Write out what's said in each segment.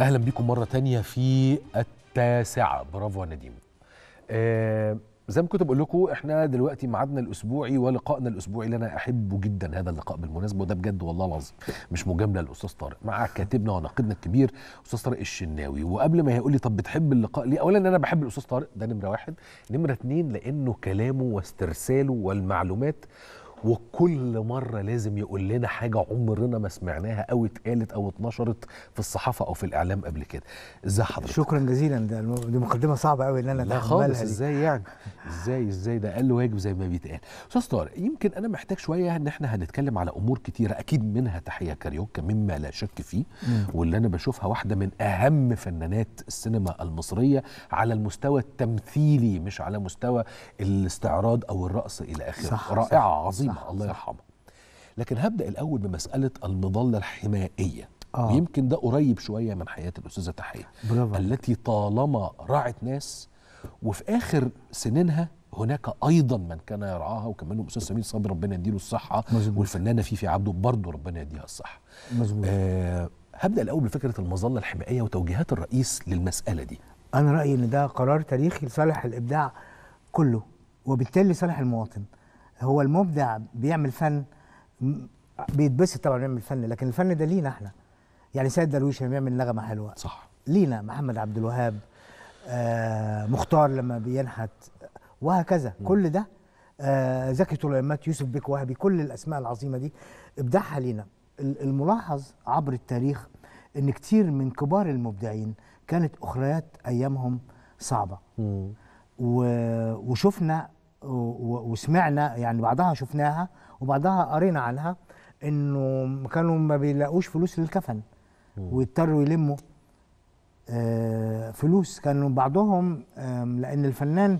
اهلا بيكم مره تانية في التاسعه برافو يا نديم آه زي ما كنت بقول لكم احنا دلوقتي ميعادنا الاسبوعي ولقائنا الاسبوعي اللي انا احبه جدا هذا اللقاء بالمناسبه وده بجد والله العظيم مش مجامله للاستاذ طارق مع كاتبنا وناقدنا الكبير استاذ طارق الشناوي وقبل ما هيقول لي طب بتحب اللقاء ليه اولا انا بحب الاستاذ طارق ده نمره واحد نمره اتنين لانه كلامه واسترساله والمعلومات وكل مرة لازم يقول لنا حاجة عمرنا ما سمعناها أو اتقالت أو اتنشرت في الصحافة أو في الإعلام قبل كده إزاي حضرتك شكرا جزيلا ده دي مقدمة صعبة قوي إن أنا لا خالص إزاي يعني إزاي إزاي ده أقل واجب زي ما بيتقال أستاذ طارق يمكن أنا محتاج شوية إن إحنا هنتكلم على أمور كتيرة أكيد منها تحية كاريوكا مما لا شك فيه واللي أنا بشوفها واحدة من أهم فنانات السينما المصرية على المستوى التمثيلي مش على مستوى الاستعراض أو الرقص إلى آخره رائعة عظيمة نعم، صح الله يرحمه لكن هبدا الاول بمساله المظله الحمائيه آه. ويمكن ده قريب شويه من حياه الاستاذه تحيه التي طالما راعت ناس وفي اخر سنينها هناك ايضا من كان يرعاها وكان منهم الاستاذ سمير صبري ربنا يديله الصحه مزبوط. والفنانه فيفي عبده برضه ربنا يديها الصحه مظبوط آه هبدا الاول بفكره المظله الحمائيه وتوجيهات الرئيس للمساله دي انا رايي ان ده قرار تاريخي لصالح الابداع كله وبالتالي لصالح المواطن هو المبدع بيعمل فن بيتبسط طبعا بيعمل فن لكن الفن ده لينا احنا يعني سيد درويش لما بيعمل نغمه حلوه صح لينا محمد عبد الوهاب آه مختار لما بينحت وهكذا م. كل ده آه زكي طليمات يوسف بيك وهبي كل الاسماء العظيمه دي ابداعها لينا الملاحظ عبر التاريخ ان كتير من كبار المبدعين كانت اخريات ايامهم صعبه و... وشفنا وسمعنا يعني بعضها شفناها وبعضها قرينا عنها انه كانوا ما بيلاقوش فلوس للكفن ويضطروا يلموا آه، فلوس كانوا بعضهم آه، لان الفنان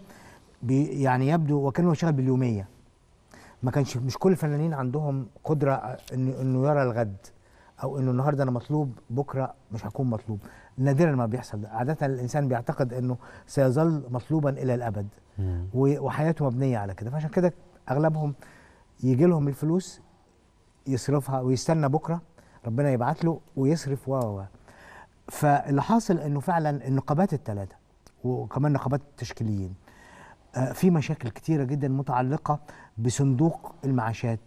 بي يعني يبدو وكانه شغال باليوميه ما كانش مش كل الفنانين عندهم قدره انه انه يرى الغد او انه النهارده انا مطلوب بكره مش هكون مطلوب نادرا ما بيحصل ده عادة الإنسان بيعتقد أنه سيظل مطلوبا إلى الأبد وحياته مبنية على كده فعشان كده أغلبهم يجي لهم الفلوس يصرفها ويستنى بكرة ربنا يبعت له ويصرف و فاللي حاصل أنه فعلا النقابات الثلاثة وكمان نقابات التشكيليين آه، في مشاكل كتيرة جدا متعلقة بصندوق المعاشات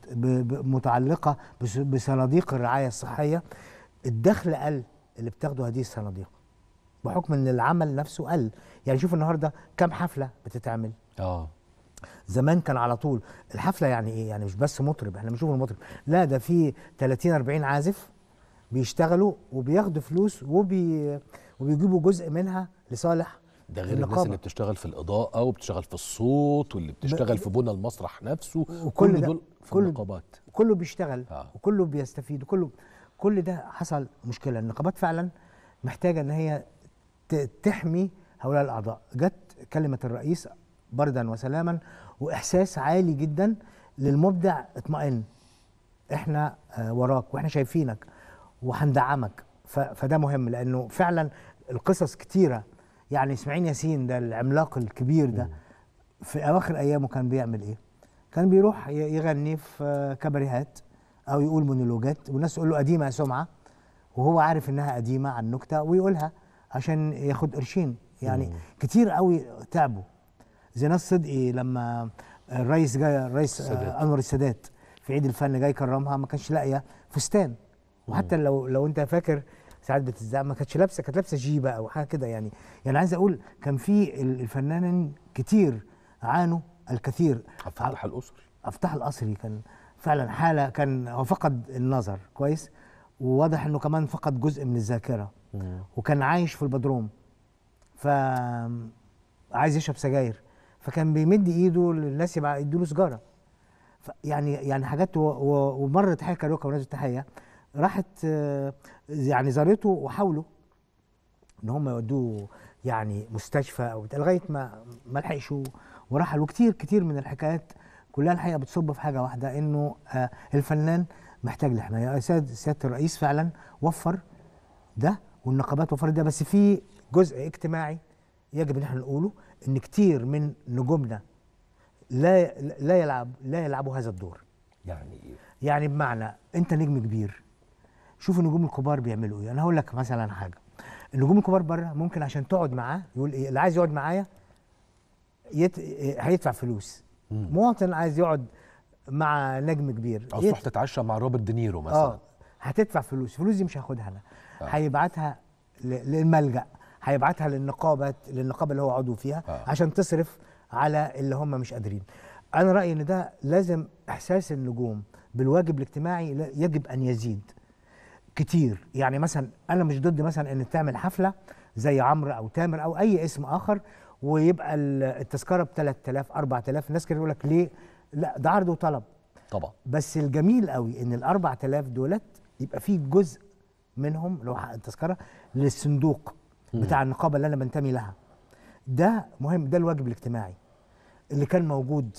متعلقة بصناديق الرعاية الصحية الدخل قل اللي بتاخده هذه الصناديق بحكم ان العمل نفسه قل يعني شوف النهارده كم حفله بتتعمل اه زمان كان على طول الحفله يعني ايه يعني مش بس مطرب احنا بنشوف المطرب لا ده في 30 40 عازف بيشتغلوا وبياخدوا فلوس وبي وبيجيبوا جزء منها لصالح ده غير الناس اللي بتشتغل في الاضاءه وبتشتغل في الصوت واللي بتشتغل ب... في بنى المسرح نفسه وكل دول في كل النقابات كله بيشتغل آه. وكله بيستفيد وكله كل ده حصل مشكله النقابات فعلا محتاجه ان هي تحمي هؤلاء الاعضاء جت كلمه الرئيس بردا وسلاما واحساس عالي جدا للمبدع اطمئن احنا آه، وراك واحنا شايفينك وهندعمك فده مهم لانه فعلا القصص كتيره يعني اسماعيل ياسين ده العملاق الكبير ده في اواخر ايامه كان بيعمل ايه؟ كان بيروح يغني في كبريهات او يقول مونولوجات والناس تقول له قديمه يا سمعه وهو عارف انها قديمه عن نكته ويقولها عشان ياخد قرشين يعني مم. كتير قوي تعبوا زي ناس صدقي لما الرئيس جاي الرئيس انور السادات في عيد الفن جاي يكرمها ما كانش لاقيه فستان وحتى لو لو انت فاكر ساعات بتتزعق ما كانتش لابسه كانت لابسه جيبه او حاجه كده يعني يعني عايز اقول كان في الفنانين كتير عانوا الكثير افتح الاسري افتح الاسري كان فعلا حاله كان هو فقد النظر كويس وواضح انه كمان فقد جزء من الذاكره وكان عايش في البدروم ف عايز يشرب سجاير فكان بيمد ايده للناس يبقى له سجاره يعني يعني حاجات ومرت حكايه كاروكا ونازل تحيه راحت يعني زارته وحاولوا ان هم يودوه يعني مستشفى او لغايه ما ما لحقش وراحل وكتير كتير من الحكايات كلها الحقيقه بتصب في حاجه واحده انه آه، الفنان محتاج لحمايه سياده الرئيس فعلا وفر ده والنقابات وفرت ده بس في جزء اجتماعي يجب ان احنا نقوله ان كتير من نجومنا لا لا يلعب لا يلعبوا هذا الدور يعني ايه يعني بمعنى انت نجم كبير شوف النجوم الكبار بيعملوا ايه انا هقول لك مثلا حاجه النجوم الكبار بره ممكن عشان تقعد معاه يقول ايه اللي عايز يقعد معايا يت... هيدفع فلوس مواطن عايز يقعد مع نجم كبير او تروح تتعشى مع روبرت دينيرو مثلا اه هتدفع فلوس فلوس دي مش هاخدها انا آه. هيبعتها للملجا هيبعتها للنقابه للنقابه اللي هو عضو فيها آه. عشان تصرف على اللي هم مش قادرين انا رايي ان ده لازم احساس النجوم بالواجب الاجتماعي يجب ان يزيد كتير يعني مثلا انا مش ضد مثلا ان تعمل حفله زي عمرو او تامر او اي اسم اخر ويبقى التذكره ب 3000 4000 ناس كانوا يقول لك ليه لا ده عرض وطلب طبعا بس الجميل قوي ان ال 4000 دولت يبقى في جزء منهم لو حق التذكره للصندوق بتاع النقابه اللي انا بنتمي لها ده مهم ده الواجب الاجتماعي اللي كان موجود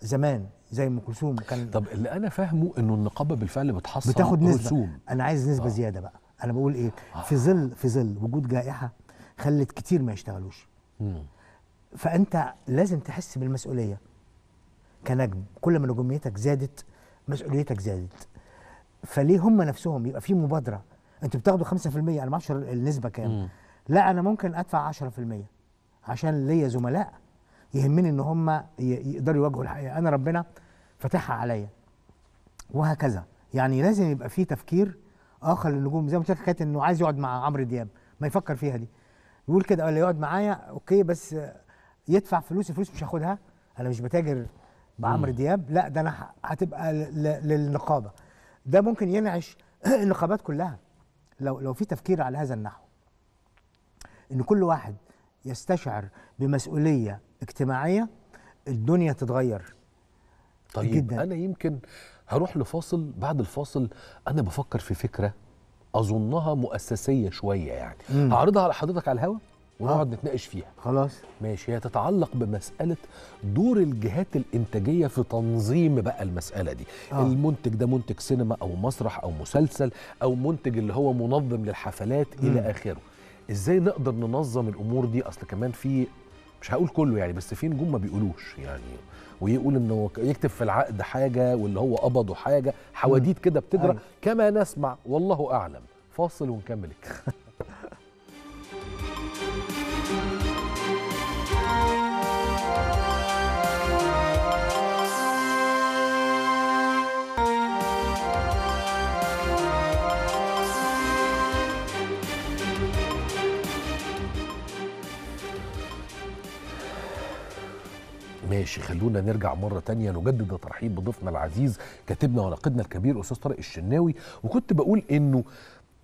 زمان زي ام كلثوم كان طب اللي انا فاهمه انه النقابه بالفعل بتحصل بتاخد نسبه رسوم. انا عايز نسبه آه. زياده بقى انا بقول ايه آه. في ظل في ظل وجود جائحه خلت كتير ما يشتغلوش مم. فانت لازم تحس بالمسؤوليه كنجم كل ما نجوميتك زادت مسؤوليتك زادت فليه هم نفسهم يبقى في مبادره انتوا بتاخدوا 5% انا ما اعرفش النسبه كام لا انا ممكن ادفع 10% عشان ليا زملاء يهمني ان هم يقدروا يواجهوا الحقيقه انا ربنا فتحها عليا وهكذا يعني لازم يبقى في تفكير اخر للنجوم زي ما قلت لك حكايه انه عايز يقعد مع عمرو دياب ما يفكر فيها دي يقول كده ولا يقعد معايا اوكي بس يدفع فلوس الفلوس مش هاخدها انا مش بتاجر بعمرو دياب لا ده انا هتبقى للنقابه ده ممكن ينعش النقابات كلها لو لو في تفكير على هذا النحو ان كل واحد يستشعر بمسؤوليه اجتماعيه الدنيا تتغير طيب جدا. انا يمكن هروح لفاصل بعد الفاصل انا بفكر في فكره اظنها مؤسسيه شويه يعني هعرضها على حضرتك على الهواء ونقعد نتناقش فيها خلاص ماشي هي تتعلق بمساله دور الجهات الانتاجيه في تنظيم بقى المساله دي آه. المنتج ده منتج سينما او مسرح او مسلسل او منتج اللي هو منظم للحفلات م. الى اخره ازاي نقدر ننظم الامور دي اصل كمان في مش هقول كله يعني بس في نجوم ما بيقولوش يعني ويقول انه يكتب في العقد حاجه واللي هو قبضه حاجه حواديت كده بتجرى أيوه. كما نسمع والله اعلم فاصل ونكمل ماشي خلونا نرجع مره تانية نجدد الترحيب بضيفنا العزيز كاتبنا وناقدنا الكبير استاذ طارق الشناوي وكنت بقول انه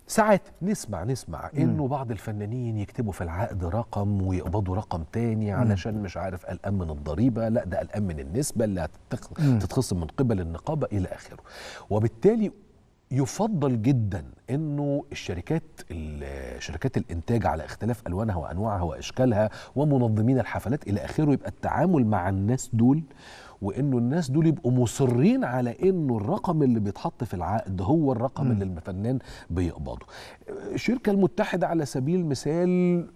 ساعات نسمع نسمع انه بعض الفنانين يكتبوا في العقد رقم ويقبضوا رقم تاني علشان مش عارف قلقان من الضريبه لا ده قلقان من النسبه اللي هتتخصم من قبل النقابه الى اخره وبالتالي يفضل جدا انه الشركات شركات الانتاج على اختلاف الوانها وانواعها واشكالها ومنظمين الحفلات الى اخره يبقى التعامل مع الناس دول وانه الناس دول يبقوا مصرين على انه الرقم اللي بيتحط في العقد هو الرقم م. اللي الفنان بيقبضه الشركه المتحده على سبيل المثال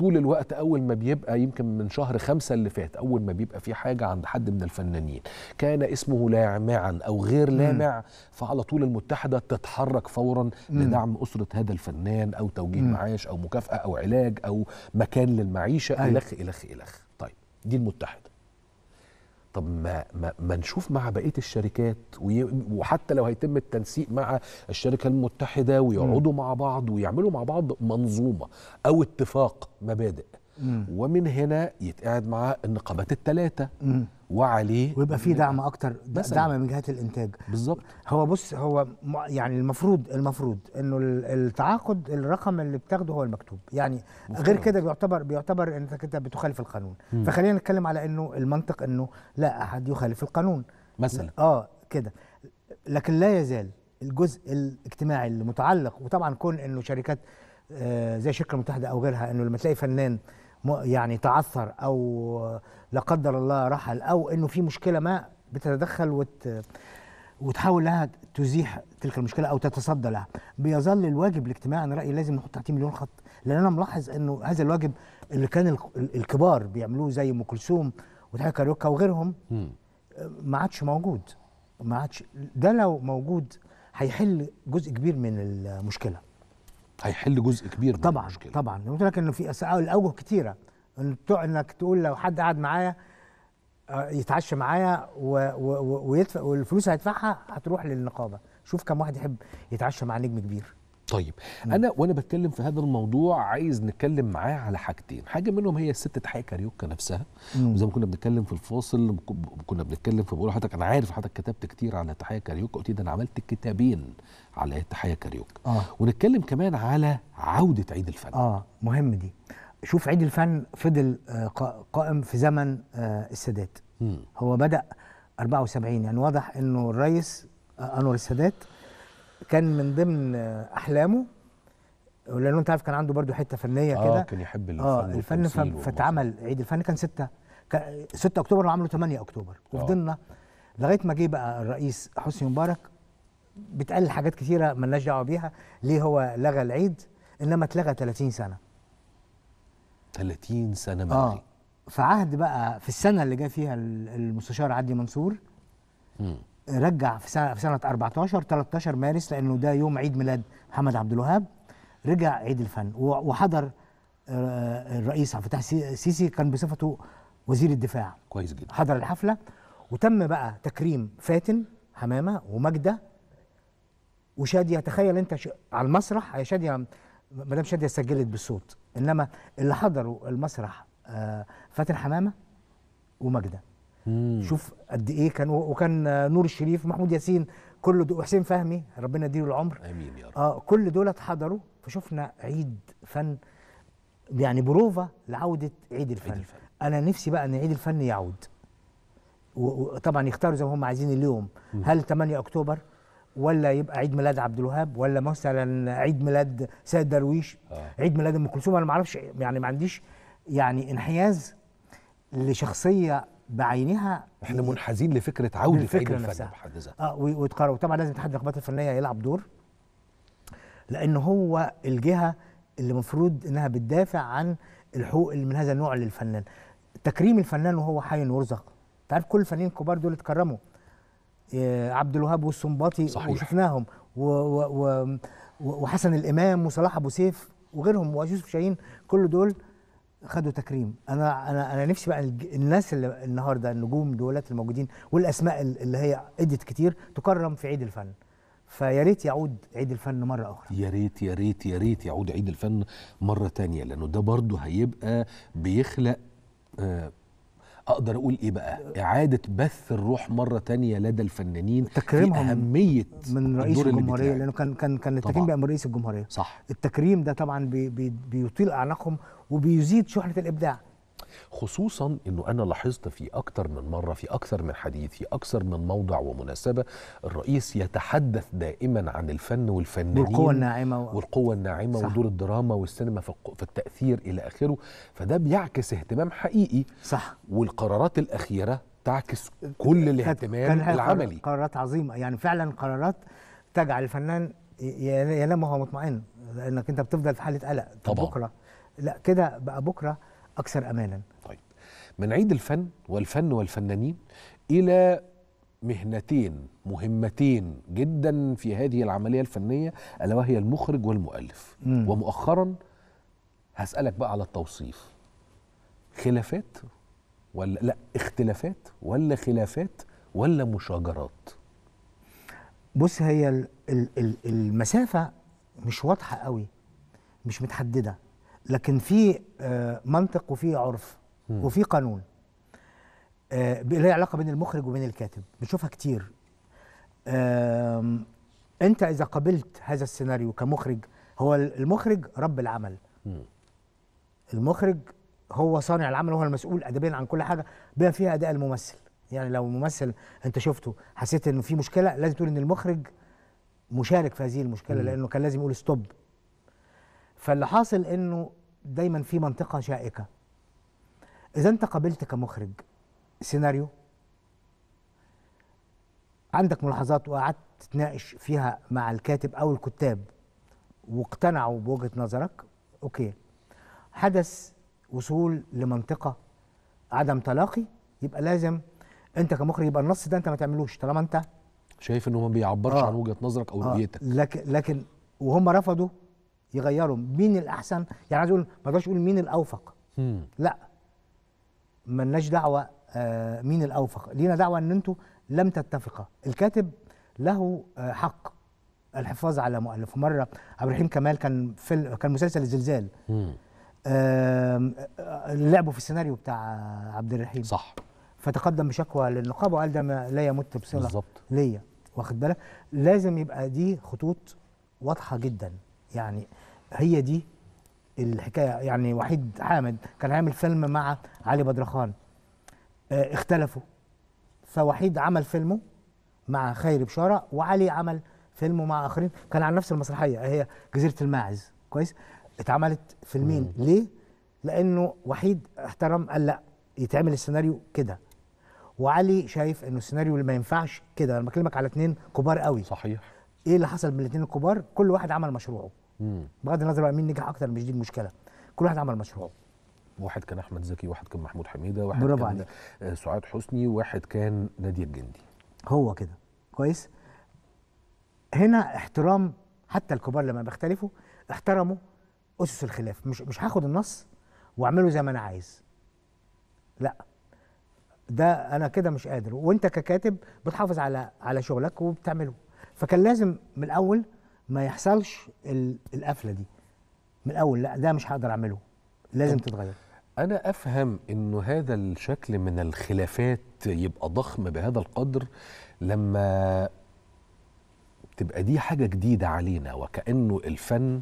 طول الوقت اول ما بيبقى يمكن من شهر خمسة اللي فات اول ما بيبقى في حاجه عند حد من الفنانين كان اسمه لامعا او غير لامع فعلى طول المتحده تتحرك فورا لدعم اسره هذا الفنان او توجيه معاش او مكافاه او علاج او مكان للمعيشه الخ الخ الخ طيب دي المتحده طب ما, ما, ما نشوف مع بقيه الشركات وحتى لو هيتم التنسيق مع الشركه المتحده ويقعدوا مع بعض ويعملوا مع بعض منظومه او اتفاق مبادئ مم. ومن هنا يتقعد مع النقابات الثلاثه وعليه ويبقى في دعم اكتر دعم من جهات الانتاج بالظبط هو بص هو يعني المفروض المفروض انه التعاقد الرقم اللي بتاخده هو المكتوب يعني مفروض. غير كده بيعتبر بيعتبر انك انت بتخالف القانون م. فخلينا نتكلم على انه المنطق انه لا احد يخالف القانون مثلا اه كده لكن لا يزال الجزء الاجتماعي المتعلق وطبعا كون انه شركات آه زي الشركه المتحده او غيرها انه لما تلاقي فنان يعني تعثر او لا قدر الله رحل او انه في مشكله ما بتتدخل وت وتحاول لها تزيح تلك المشكله او تتصدى لها بيظل الواجب الاجتماعي انا رايي لازم نحط تحتيه مليون خط لان انا ملاحظ انه هذا الواجب اللي كان الكبار بيعملوه زي ام كلثوم وتحية كاريوكا وغيرهم ما عادش موجود ما عادش ده لو موجود هيحل جزء كبير من المشكله هيحل جزء كبير من طبعا المشكلة. طبعا قلت لك انه في الاوجه كتيره انك تقول لو حد قعد معايا آه، يتعشى معايا ويدفع والفلوس هيدفعها هتروح للنقابه شوف كم واحد يحب يتعشى مع نجم كبير طيب انا وانا بتكلم في هذا الموضوع عايز نتكلم معاه على حاجتين حاجه منهم هي الست تحية كاريوكا نفسها مم. وزي ما كنا بنتكلم في الفاصل كنا بنتكلم في بقول لحضرتك انا عارف حضرتك كتبت كتير على تحية كاريوكا قلت ده انا عملت كتابين على تحية كاريوكا آه. ونتكلم كمان على عوده عيد الفن اه مهم دي شوف عيد الفن فضل آه، قائم في زمن آه، السادات هو بدا 74 يعني واضح انه الرئيس آه، انور السادات كان من ضمن احلامه لانه انت عارف كان عنده برضو حته فنيه آه، كده اه كان يحب الفن اه الفن فاتعمل عيد الفن كان 6 6 اكتوبر وعملوا 8 اكتوبر آه. وفضلنا لغايه ما جه بقى الرئيس حسني مبارك بتقال حاجات كتيره مالناش دعوه بيها ليه هو لغى العيد انما اتلغى 30 سنه 30 سنه ملغي آه. في عهد بقى في السنه اللي جه فيها المستشار عدي منصور رجع في سنه في سنه 14 13 مارس لانه ده يوم عيد ميلاد محمد عبد الوهاب رجع عيد الفن وحضر آه، الرئيس عبد الفتاح السيسي كان بصفته وزير الدفاع كويس جدا حضر الحفله وتم بقى تكريم فاتن حمامه ومجده وشاديه تخيل انت ش... على المسرح يا شاديه مدام شاديه سجلت بالصوت انما اللي حضروا المسرح آه، فاتن حمامه ومجده مم. شوف قد ايه كان وكان نور الشريف محمود ياسين كل دول وحسين فهمي ربنا يديله العمر امين يا رب آه كل دول اتحضروا فشفنا عيد فن يعني بروفا لعوده عيد الفن. عيد الفن انا نفسي بقى ان عيد الفن يعود وطبعا يختاروا زي ما هم عايزين اليوم مم. هل 8 اكتوبر ولا يبقى عيد ميلاد عبد الوهاب ولا مثلا عيد ميلاد سيد درويش آه. عيد ميلاد ام كلثوم انا ما اعرفش يعني ما عنديش يعني انحياز لشخصيه بعينها احنا منحازين لفكره عوده الفكره نفسها بحد ذاتها اه ويتقرر وطبعا لازم اتحاد النقابات الفنيه يلعب دور لان هو الجهه اللي المفروض انها بتدافع عن الحقوق من هذا النوع للفنان تكريم الفنان وهو حي ورزق انت عارف كل الفنانين الكبار دول اتكرموا آه، عبد الوهاب والسنباطي وشفناهم و و و وحسن الامام وصلاح ابو سيف وغيرهم ويوسف شاهين كل دول خدوا تكريم انا انا انا نفسي بقى الناس اللي النهارده النجوم دولت الموجودين والاسماء اللي هي ادت كتير تكرم في عيد الفن فيا ريت يعود عيد الفن مره اخرى يا ريت يا ريت يا ريت يعود عيد الفن مره تانية لانه ده برضه هيبقى بيخلق آه اقدر اقول ايه بقى اعاده بث الروح مره تانية لدى الفنانين تكريمهم اهميه من رئيس الجمهوريه لانه كان كان كان التكريم بيبقى من رئيس الجمهوريه صح التكريم ده طبعا بي بي بيطيل اعناقهم وبيزيد شحنه الابداع خصوصا انه انا لاحظت في اكثر من مره في اكثر من حديث في اكثر من موضع ومناسبه الرئيس يتحدث دائما عن الفن والفنانين والقوه الناعمه و... والقوه الناعمه صح. ودور الدراما والسينما في, في التاثير الى اخره فده بيعكس اهتمام حقيقي صح والقرارات الاخيره تعكس كل الاهتمام العملي قرارات عظيمه يعني فعلا قرارات تجعل الفنان ينام وهو مطمئن لانك انت بتفضل في حاله قلق طبعا بكره لا كده بقى بكره اكثر امانا طيب من عيد الفن والفن والفنانين الى مهنتين مهمتين جدا في هذه العمليه الفنيه الا وهي المخرج والمؤلف مم. ومؤخرا هسالك بقى على التوصيف خلافات ولا لا اختلافات ولا خلافات ولا مشاجرات بص هي المسافه مش واضحه قوي مش متحدده لكن في آه، منطق وفي عرف وفي قانون ليه آه، علاقه بين المخرج وبين الكاتب بنشوفها كتير انت اذا قبلت هذا السيناريو كمخرج هو المخرج رب العمل المخرج هو صانع العمل وهو المسؤول ادبيا عن كل حاجه بما فيها اداء الممثل يعني لو ممثل انت شفته حسيت انه في مشكله لازم تقول ان المخرج مشارك في هذه المشكله لانه كان لازم يقول ستوب فاللي حاصل انه دايما في منطقه شائكه اذا انت قابلت كمخرج سيناريو عندك ملاحظات وقعدت تتناقش فيها مع الكاتب او الكتاب واقتنعوا بوجهه نظرك اوكي حدث وصول لمنطقه عدم تلاقي يبقى لازم انت كمخرج يبقى النص ده انت ما تعملوش طالما انت شايف انه ما بيعبرش آه عن وجهه نظرك او آه رؤيتك لكن لكن وهم رفضوا يغيروا مين الاحسن يعني عايز اقول ما اقدرش اقول مين الاوفق مم. لا مالناش دعوه آه مين الاوفق لينا دعوه ان انتوا لم تتفقا الكاتب له آه حق الحفاظ على مؤلفه مره عبد الرحيم كمال كان في كان مسلسل الزلزال آه لعبه في السيناريو بتاع عبد الرحيم صح فتقدم بشكوى للنقابه وقال ده لا يمت بصله ليا واخد بالك لازم يبقى دي خطوط واضحه جدا يعني هي دي الحكايه يعني وحيد حامد كان عامل فيلم مع علي بدرخان اه اختلفوا فوحيد عمل فيلمه مع خيري بشاره وعلي عمل فيلمه مع اخرين كان على نفس المسرحيه هي جزيره الماعز كويس اتعملت فيلمين مم. ليه لانه وحيد احترم قال لا يتعمل السيناريو كده وعلي شايف انه السيناريو اللي ما ينفعش كده انا بكلمك على اتنين كبار قوي صحيح ايه اللي حصل من الاتنين الكبار كل واحد عمل مشروعه مم. بغض النظر بقى مين نجح اكتر مش دي المشكله كل واحد عمل مشروعه واحد كان احمد زكي واحد كان محمود حميده واحد برافو كان عليك. آه، سعاد حسني واحد كان ناديه الجندي هو كده كويس هنا احترام حتى الكبار لما بيختلفوا احترموا اسس الخلاف مش مش هاخد النص واعمله زي ما انا عايز لا ده انا كده مش قادر وانت ككاتب بتحافظ على على شغلك وبتعمله فكان لازم من الاول ما يحصلش القفله دي من الاول لا ده مش هقدر اعمله لازم تتغير انا افهم انه هذا الشكل من الخلافات يبقى ضخم بهذا القدر لما تبقى دي حاجه جديده علينا وكانه الفن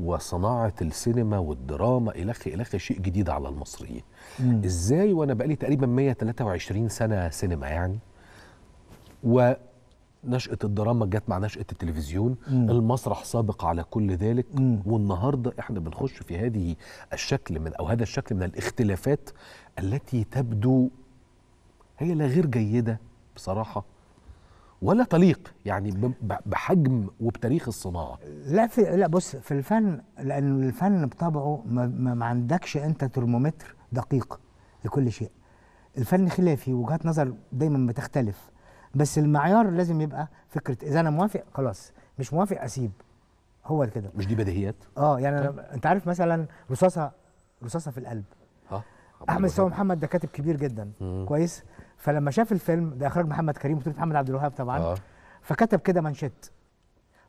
وصناعه السينما والدراما الخ الخ شيء جديد على المصريين ازاي وانا بقالي تقريبا 123 سنه سينما يعني و نشأة الدراما جت مع نشأة التلفزيون مم. المسرح سابق على كل ذلك مم. والنهاردة احنا بنخش في هذه الشكل من أو هذا الشكل من الاختلافات التي تبدو هي لا غير جيدة بصراحة ولا تليق يعني بحجم وبتاريخ الصناعة لا في لا بص في الفن لأن الفن بطبعه ما, ما عندكش أنت ترمومتر دقيق لكل شيء الفن خلافي وجهات نظر دايما بتختلف بس المعيار لازم يبقى فكره اذا انا موافق خلاص مش موافق اسيب هو كده مش دي بديهيات اه يعني طيب. انت عارف مثلا رصاصه رصاصه في القلب ها احمد سامي محمد ده كاتب كبير جدا مم. كويس فلما شاف الفيلم ده اخراج محمد كريم وكتابه محمد عبد الوهاب طبعا آه. فكتب كده منشت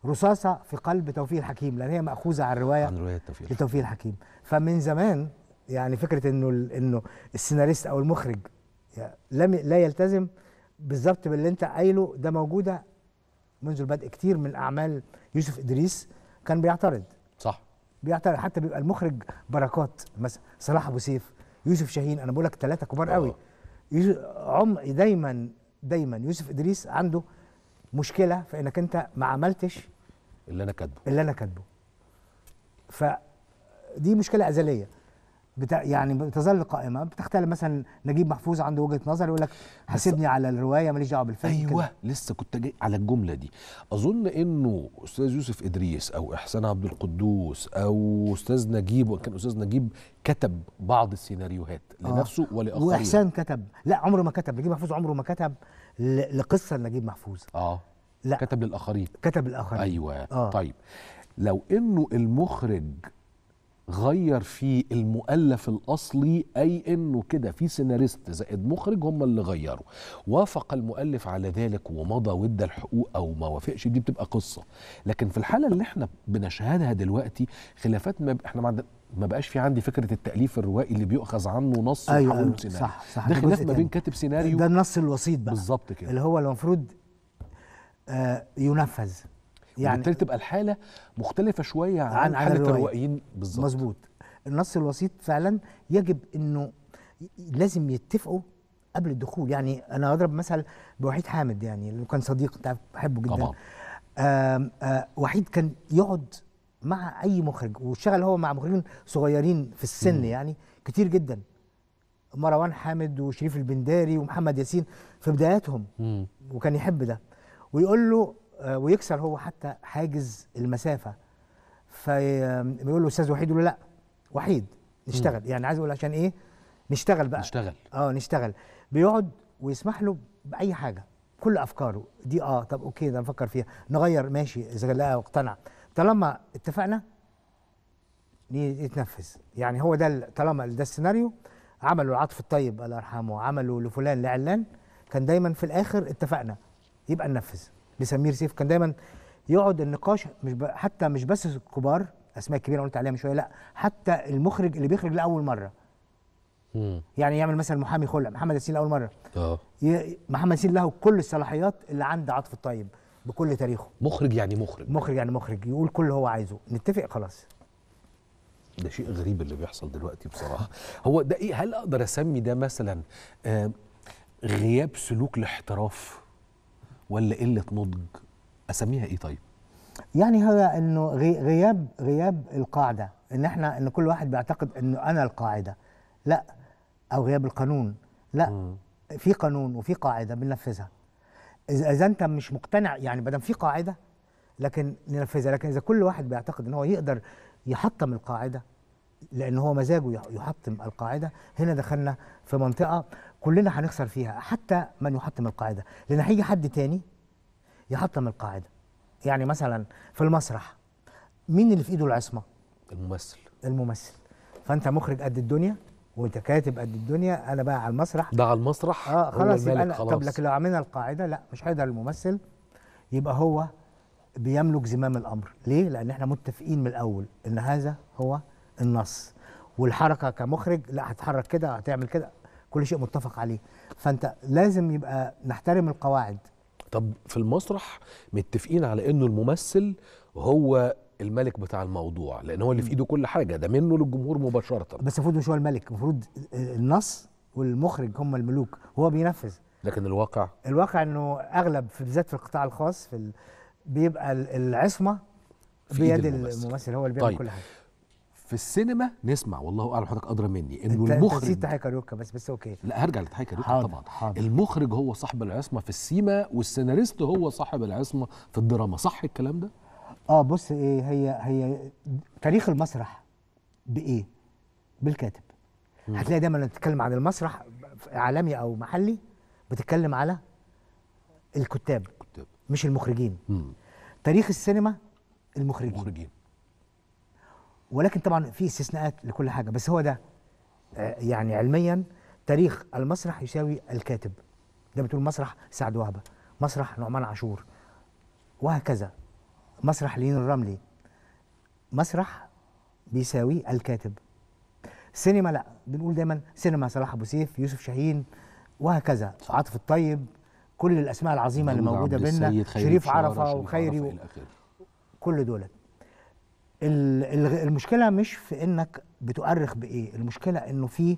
رصاصه في قلب توفيق الحكيم لان هي ماخوذه عن روايه عن روايه توفيق لتوفيق الحكيم فمن زمان يعني فكره انه انه السيناريست او المخرج لم لا يلتزم بالظبط باللي انت قايله ده موجوده منذ البدء كتير من اعمال يوسف ادريس كان بيعترض صح بيعترض حتى بيبقى المخرج بركات مثلا صلاح ابو سيف يوسف شاهين انا بقول لك ثلاثه كبار قوي آه. عم دايما دايما يوسف ادريس عنده مشكله في انك انت ما عملتش اللي انا كاتبه اللي انا كاتبه فدي مشكله ازليه بتا يعني بتظل قائمه بتختلف مثلا نجيب محفوظ عنده وجهه نظر يقول لك حاسبني على الروايه ماليش دعوه بالفيلم ايوه كده. لسه كنت جاي على الجمله دي اظن انه استاذ يوسف ادريس او احسان عبد القدوس او استاذ نجيب كان استاذ نجيب كتب بعض السيناريوهات لنفسه آه. ولاخرين واحسان كتب لا عمره ما كتب نجيب محفوظ عمره ما كتب لقصه لنجيب محفوظ اه لا كتب للاخرين كتب للاخرين ايوه آه. طيب لو انه المخرج غير في المؤلف الاصلي اي انه كده في سيناريست زائد مخرج هم اللي غيروا وافق المؤلف على ذلك ومضى وادى الحقوق او ما وافقش دي بتبقى قصه لكن في الحاله اللي احنا بنشهدها دلوقتي خلافات ما ب... احنا ما ما بقاش في عندي فكره التاليف الروائي اللي بيؤخذ عنه نص أيوة ويحول أيوة، سيناريو صح صح ده خلاف ما بين كاتب سيناريو ده النص الوسيط بقى بالظبط كده اللي هو المفروض آه، ينفذ يعني وبالتالي تبقى الحاله مختلفه شويه عن, عن حاله الروائيين بالظبط مظبوط النص الوسيط فعلا يجب انه لازم يتفقوا قبل الدخول يعني انا اضرب مثل بوحيد حامد يعني اللي كان صديق انت بحبه جدا طبعا آه، وحيد كان يقعد مع اي مخرج واشتغل هو مع مخرجين صغيرين في السن م. يعني كتير جدا مروان حامد وشريف البنداري ومحمد ياسين في بداياتهم م. وكان يحب ده ويقول له آه، ويكسر هو حتى حاجز المسافه فبيقول له استاذ وحيد يقول له لا وحيد نشتغل م. يعني عايز اقول عشان ايه نشتغل بقى نشتغل اه نشتغل بيقعد ويسمح له باي حاجه كل افكاره دي اه طب اوكي ده نفكر فيها نغير ماشي اذا لا واقتنع طالما اتفقنا يتنفذ يعني هو ده طالما ده السيناريو عملوا العطف الطيب الله يرحمه عملوا لفلان لعلان كان دايما في الاخر اتفقنا يبقى ننفذ لسمير سيف كان دايما يقعد النقاش مش ب... حتى مش بس الكبار اسماء كبيره قلت عليها من شويه لا حتى المخرج اللي بيخرج لاول مره مم. يعني يعمل مثلا محامي خلع محمد ياسين لاول مره اه ي... محمد ياسين له كل الصلاحيات اللي عند عاطف الطيب بكل تاريخه مخرج يعني مخرج مخرج يعني مخرج يقول كل اللي هو عايزه نتفق خلاص ده شيء غريب اللي بيحصل دلوقتي بصراحه هو ده ايه هل اقدر اسمي ده مثلا آه غياب سلوك الاحتراف ولا قله نضج اسميها ايه طيب يعني هو انه غياب غياب القاعده ان احنا ان كل واحد بيعتقد انه انا القاعده لا او غياب القانون لا م. في قانون وفي قاعده بننفذها اذا اذا انت مش مقتنع يعني بدل في قاعده لكن ننفذها لكن اذا كل واحد بيعتقد ان هو يقدر يحطم القاعده لان هو مزاجه يحطم القاعده هنا دخلنا في منطقه كلنا هنخسر فيها حتى من يحطم القاعده لان هيجي حد تاني يحطم القاعده يعني مثلا في المسرح مين اللي في ايده العصمه الممثل الممثل فانت مخرج قد الدنيا وانت كاتب قد الدنيا انا بقى على المسرح ده على المسرح اه خلاص يبقى أنا خلاص طب لكن لو عملنا القاعده لا مش هيقدر الممثل يبقى هو بيملك زمام الامر ليه لان احنا متفقين من الاول ان هذا هو النص والحركه كمخرج لا هتحرك كده هتعمل كده كل شيء متفق عليه فانت لازم يبقى نحترم القواعد طب في المسرح متفقين على انه الممثل هو الملك بتاع الموضوع لان هو اللي في ايده كل حاجه ده منه للجمهور مباشره بس المفروض مش هو الملك المفروض النص والمخرج هم الملوك هو بينفذ لكن الواقع الواقع انه اغلب في بالذات في القطاع الخاص في ال... بيبقى العصمه بيد الممثل. الممثل هو اللي بيعمل طيب. كل حاجه في السينما نسمع والله اعلم حضرتك ادرى مني انه انت نسيت تحية كاريوكا بس بس اوكي لا هرجع لتحية كاريوكا طبعا حاضر. المخرج هو صاحب العصمه في السيما والسيناريست هو صاحب العصمه في الدراما صح الكلام ده اه بص ايه هي هي تاريخ المسرح بايه بالكاتب هتلاقي دايما لما تتكلم عن المسرح عالمي او محلي بتتكلم على الكتاب, الكتاب. مش المخرجين مم. تاريخ السينما المخرجين, المخرجين. ولكن طبعا في استثناءات لكل حاجه بس هو ده آه، يعني علميا تاريخ المسرح يساوي الكاتب ده بتقول مسرح سعد وهبه مسرح نعمان عاشور وهكذا مسرح لين الرملي مسرح بيساوي الكاتب سينما لا بنقول دايما سينما صلاح ابو سيف يوسف شاهين وهكذا عاطف الطيب كل الاسماء العظيمه اللي موجوده بينا شريف عرفه وخيري و... كل دولت المشكله مش في انك بتؤرخ بايه المشكله انه في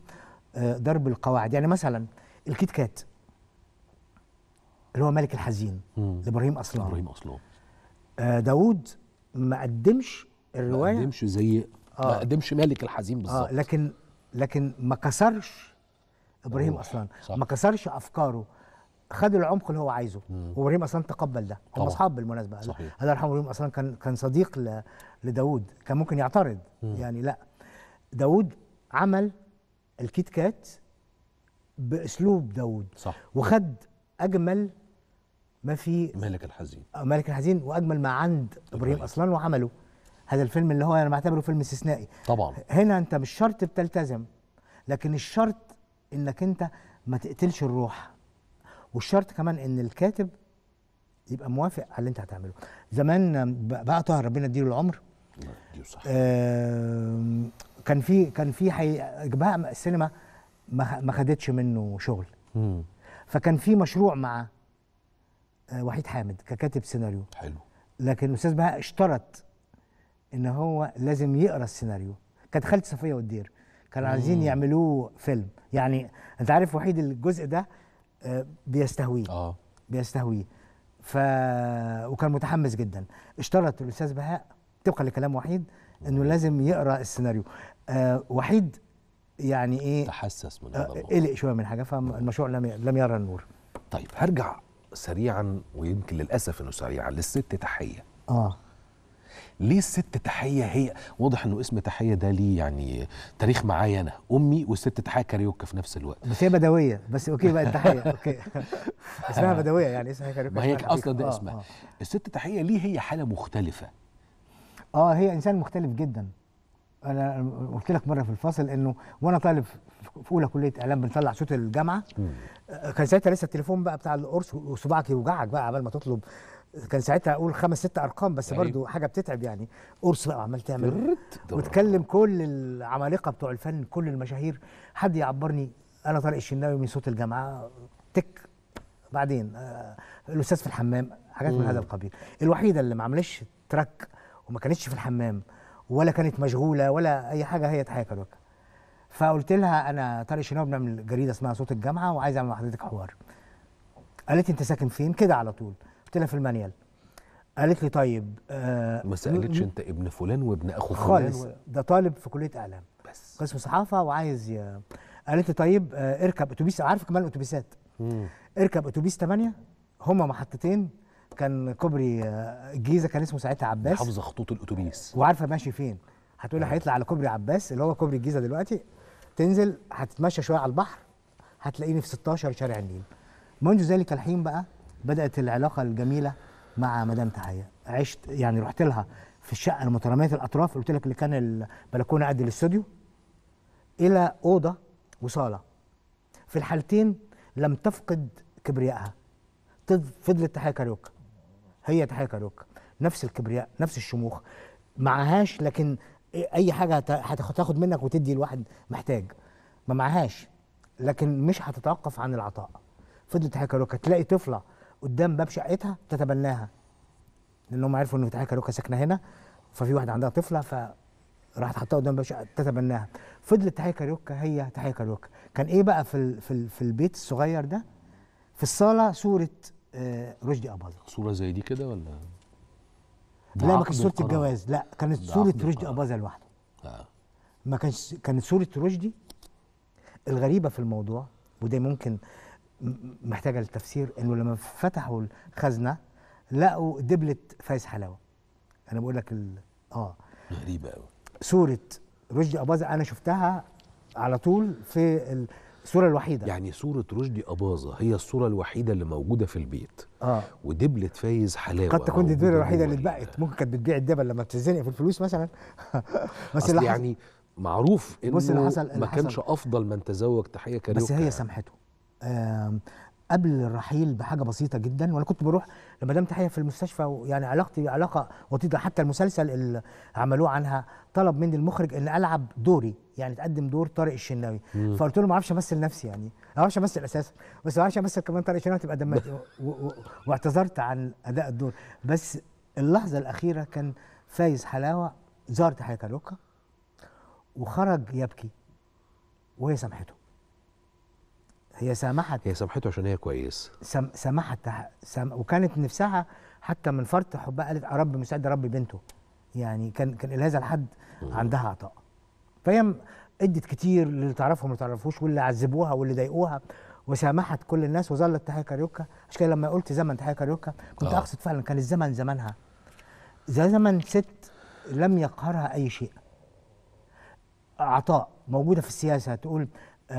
آه، ضرب القواعد يعني مثلا الكيت كات اللي هو ملك الحزين لابراهيم اصلان ابراهيم اصلان آه، داوود ما قدمش الروايه ما قدمش زي آه ما قدمش ملك الحزين آه، بالظبط آه لكن لكن ما كسرش ابراهيم اصلان ما كسرش افكاره خد العمق اللي هو عايزه وابراهيم اصلا تقبل ده هم اصحاب بالمناسبه صحيح الله يرحمه ابراهيم اصلا كان كان صديق لداوود كان ممكن يعترض مم. يعني لا داوود عمل الكيت كات باسلوب داوود صح وخد اجمل ما في مالك الحزين آه، مالك الحزين واجمل ما عند ابراهيم اصلا وعمله هذا الفيلم اللي هو انا بعتبره فيلم استثنائي طبعا هنا انت مش شرط بتلتزم لكن الشرط انك انت ما تقتلش الروح والشرط كمان ان الكاتب يبقى موافق على اللي انت هتعمله زمان بقى طه ربنا يديله العمر آه كان في كان في حقيقه بقى السينما ما خدتش منه شغل مم. فكان في مشروع مع آه وحيد حامد ككاتب سيناريو حلو لكن الاستاذ بهاء اشترط ان هو لازم يقرا السيناريو كانت خالتي صفيه والدير كانوا عايزين يعملوه فيلم يعني انت عارف وحيد الجزء ده بيستهويه اه بيستهويه ف وكان متحمس جدا اشترط الاستاذ بهاء طبقا لكلام وحيد انه لازم يقرا السيناريو آه وحيد يعني ايه تحسس من آه، هذا آه قلق شويه من حاجه فالمشروع لم لم يرى النور طيب هرجع سريعا ويمكن للاسف انه سريعا للست تحيه اه ليه الست تحيه هي واضح انه اسم تحيه ده ليه يعني تاريخ معايا انا امي والست تحيه كاريوكا في نفس الوقت بس هي بدويه بس اوكي بقى التحيه اوكي اسمها بدويه يعني اسمها كاريوكا ما هي اصلا ده آه، اسمها آه. الست تحيه ليه هي حاله مختلفه اه هي انسان مختلف جدا انا قلت لك مره في الفصل انه وانا طالب في اولى كليه اعلام بنطلع صوت الجامعه كان ساعتها لسه التليفون بقى بتاع القرص وصباعك يوجعك بقى قبل ما تطلب كان ساعتها اقول خمس ست ارقام بس برضه برضو حاجه بتتعب يعني قرص بقى عمال تعمل إيه؟ وتكلم كل العمالقه بتوع الفن كل المشاهير حد يعبرني انا طارق الشناوي من صوت الجامعه تك بعدين آه الاستاذ في الحمام حاجات من هذا القبيل الوحيده اللي ما عملتش تراك وما كانتش في الحمام ولا كانت مشغوله ولا اي حاجه هي تحيه كروكه فقلت لها انا طارق الشناوي بنعمل جريده اسمها صوت الجامعه وعايز اعمل مع حضرتك حوار قالت انت ساكن فين كده على طول قلت لها في المانيال قالت لي طيب آه ما سالتش انت ابن فلان وابن اخو فلان خالص ده طالب في كليه اعلام بس قسم صحافه وعايز ي... قالت لي طيب آه اركب اتوبيس عارف كمان الاتوبيسات اركب اتوبيس 8 هما محطتين كان كوبري آه، الجيزه كان اسمه ساعتها عباس حافظه خطوط الاتوبيس وعارفه ماشي فين هتقولي آه. هيطلع على كوبري عباس اللي هو كوبري الجيزه دلوقتي تنزل هتتمشى شويه على البحر هتلاقيني في 16 شارع النيل منذ ذلك الحين بقى بدات العلاقه الجميله مع مدام تحيه عشت يعني رحت لها في الشقه المتراميه الاطراف قلت لك اللي كان البلكونه قد الاستوديو الى اوضه وصاله في الحالتين لم تفقد كبريائها فضلت تحيه كاريوكا هي تحيه كاريوكا نفس الكبرياء نفس الشموخ معهاش لكن اي حاجه هتاخد منك وتدي الواحد محتاج ما معهاش لكن مش هتتوقف عن العطاء فضلت تحيه كاريوكا تلاقي طفله قدام باب شقتها تتبناها لان هم عرفوا ان فتحيه كاروكا ساكنه هنا ففي واحده عندها طفله ف راحت حطها قدام باب شقه تتبناها فضلت تحيه كاروكا هي تحيه كاروكا كان ايه بقى في في, في البيت الصغير ده في الصاله صوره آه، رشدي اباظه صوره زي دي كده ولا لا ما كانتش صوره الجواز لا كانت صوره رشدي اباظه لوحده آه. ما كانش كانت صوره رشدي الغريبه في الموضوع وده ممكن محتاجه للتفسير انه لما فتحوا الخزنه لقوا دبله فايز حلاوه انا بقول لك اه غريبه قوي صوره رشدي اباظه انا شفتها على طول في الصوره الوحيده يعني صوره رشدي اباظه هي الصوره الوحيده اللي موجوده في البيت اه ودبله فايز حلاوه قد تكون دي الدبله الوحيده اللي اتبقت ممكن كانت بتبيع الدبل لما بتتزنق في الفلوس مثلا بس اللي يعني معروف انه بص اللي حصل اللي ما كانش افضل من تزوج تحيه كاريوكا بس هي سامحته قبل الرحيل بحاجه بسيطه جدا وانا كنت بروح لمدام تحيه في المستشفى يعني علاقتي علاقه وطيده حتى المسلسل اللي عملوه عنها طلب مني المخرج ان العب دوري يعني تقدم دور طارق الشناوي فقلت له ما اعرفش امثل نفسي يعني ما اعرفش امثل اساسا بس ما اعرفش امثل كمان طارق الشناوي تبقى دمت واعتذرت عن اداء الدور بس اللحظه الاخيره كان فايز حلاوه زار تحيه كالوكا وخرج يبكي وهي سامحته هي سامحت هي سامحته عشان هي كويس سم سامحت سم وكانت نفسها حتى من فرط حبها قالت يا رب مستعد اربي بنته يعني كان كان لهذا الحد عندها عطاء فهي ادت كتير للي تعرفهم اللي تعرفوش واللي عذبوها واللي ضايقوها وسامحت كل الناس وظلت تحيا كاريوكا عشان كده لما قلت زمن تحيا كاريوكا كنت آه. اقصد فعلا كان الزمن زمانها زي زمن ست لم يقهرها اي شيء عطاء موجوده في السياسه تقول آه،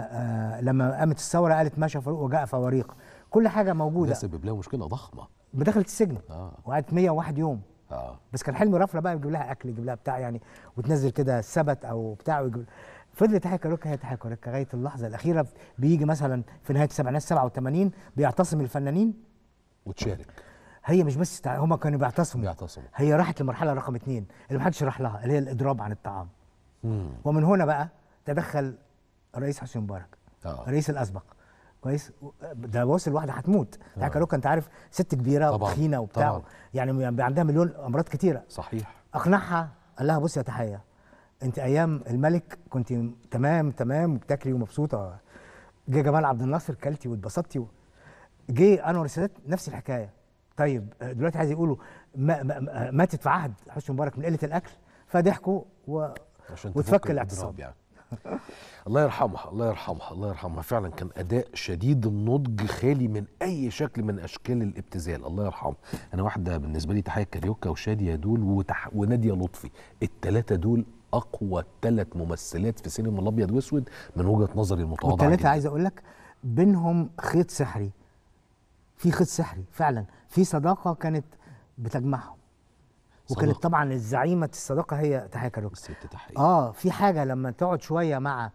آه، لما قامت الثوره قالت مشى فاروق وجاء فواريق كل حاجه موجوده ده سبب لها مشكله ضخمه دخلت السجن آه. وقعدت 101 يوم آه. بس كان حلم رفله بقى يجيب لها اكل يجيب لها بتاع يعني وتنزل كده السبت او بتاع ويجيب فضلت تحكي هي تحكي لغايه اللحظه الاخيره بيجي مثلا في نهايه السبعينات 87 بيعتصم الفنانين وتشارك هي مش بس تع... هما كانوا بيعتصموا بيعتصموا هي راحت لمرحله رقم اثنين اللي محدش راح لها اللي هي الاضراب عن الطعام مم. ومن هنا بقى تدخل الرئيس حسني مبارك آه. الرئيس الاسبق كويس ده بص الواحده هتموت آه. كاروكا انت عارف ست كبيره وتخينه وبتاع طبعا. يعني, يعني عندها مليون امراض كتيره صحيح اقنعها قال لها بصي يا تحيه انت ايام الملك كنت تمام تمام وبتاكلي ومبسوطه جه جمال عبد الناصر كلتي واتبسطتي و... جه انور السادات نفس الحكايه طيب دلوقتي عايز يقولوا ما ما ماتت في عهد حسني مبارك من قله الاكل فضحكوا و... وتفك الاعتصام يعني. الله يرحمها الله يرحمها الله يرحمها فعلا كان اداء شديد النضج خالي من اي شكل من اشكال الابتذال الله يرحمها انا واحده بالنسبه لي تحيه كاريوكا وشاديه دول وتح... وناديه لطفي الثلاثه دول اقوى ثلاث ممثلات في سينما الابيض واسود من وجهه نظري المتواضعه والثلاثه عايز اقول لك بينهم خيط سحري في خيط سحري فعلا في صداقه كانت بتجمعهم وكانت طبعا الزعيمه الصداقه هي تحيه كاروكا الست تحيه اه في حاجه لما تقعد شويه مع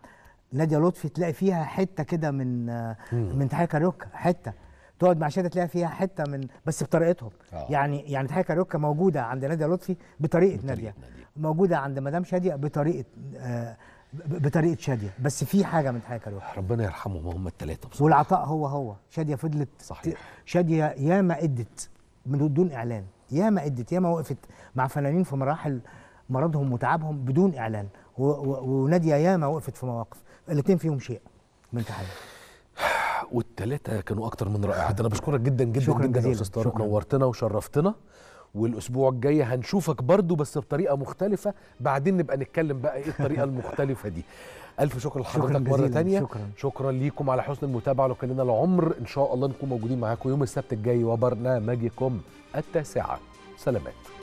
ناديه لطفي تلاقي فيها حته كده من مم. من تحيه كاروكا حته تقعد مع شاده تلاقي فيها حته من بس بطريقتهم آه. يعني يعني تحيه كاروكا موجوده عند ناديه لطفي بطريقه, ناديه موجوده عند مدام شاديه بطريقه آه بطريقه شاديه بس في حاجه من تحيه كاروكا ربنا يرحمهم هم الثلاثه بصراحه والعطاء هو هو شاديه فضلت صحيح شاديه ياما ادت من دون اعلان ياما ادت ياما وقفت مع فنانين في مراحل مرضهم وتعبهم بدون اعلان وناديه ياما وقفت في مواقف الاثنين فيهم شيء من تحدي والثلاثه كانوا اكتر من رائعات انا بشكرك جدا جدا شكرا جدا يا استاذ طارق نورتنا وشرفتنا والاسبوع الجاي هنشوفك برضو بس بطريقه مختلفه بعدين نبقى نتكلم بقى ايه الطريقه المختلفه دي الف شكر لحضرتك مره ثانيه شكرا شكرا ليكم على حسن المتابعه لو كان لنا العمر ان شاء الله نكون موجودين معاكم يوم السبت الجاي وبرنامجكم التاسعه سلامات